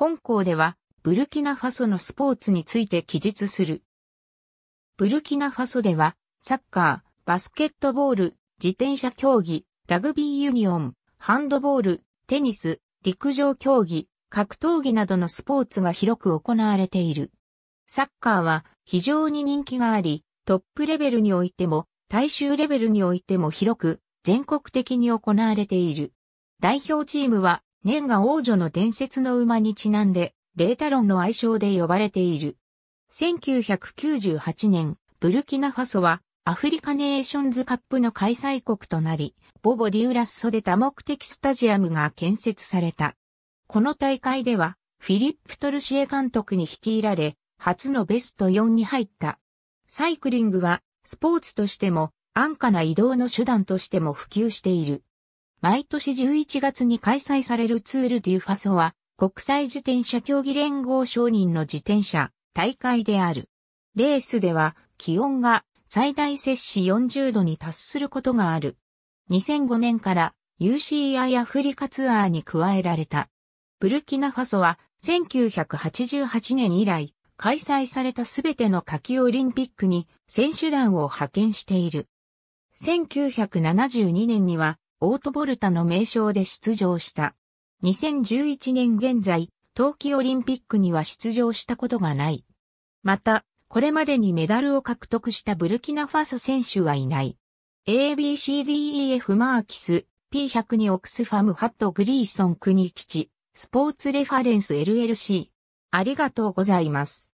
本校では、ブルキナファソのスポーツについて記述する。ブルキナファソでは、サッカー、バスケットボール、自転車競技、ラグビーユニオン、ハンドボール、テニス、陸上競技、格闘技などのスポーツが広く行われている。サッカーは非常に人気があり、トップレベルにおいても、大衆レベルにおいても広く、全国的に行われている。代表チームは年が王女の伝説の馬にちなんで、レータロンの愛称で呼ばれている。1998年、ブルキナファソはアフリカネーションズカップの開催国となり、ボボディウラッソで多目的スタジアムが建設された。この大会では、フィリップ・トルシエ監督に率いられ、初のベスト4に入った。サイクリングは、スポーツとしても、安価な移動の手段としても普及している。毎年11月に開催されるツールデュファソは、国際自転車競技連合承認の自転車大会である。レースでは気温が最大摂氏40度に達することがある。2005年から UCI アフリカツアーに加えられた。ブルキナファソは1988年以来開催されたすべての夏季オリンピックに選手団を派遣している。1972年にはオートボルタの名称で出場した。2011年現在、冬季オリンピックには出場したことがない。また、これまでにメダルを獲得したブルキナファソ選手はいない。ABCDEF マーキス、P100 にオクスファムハットグリーソン国吉、スポーツレファレンス LLC。ありがとうございます。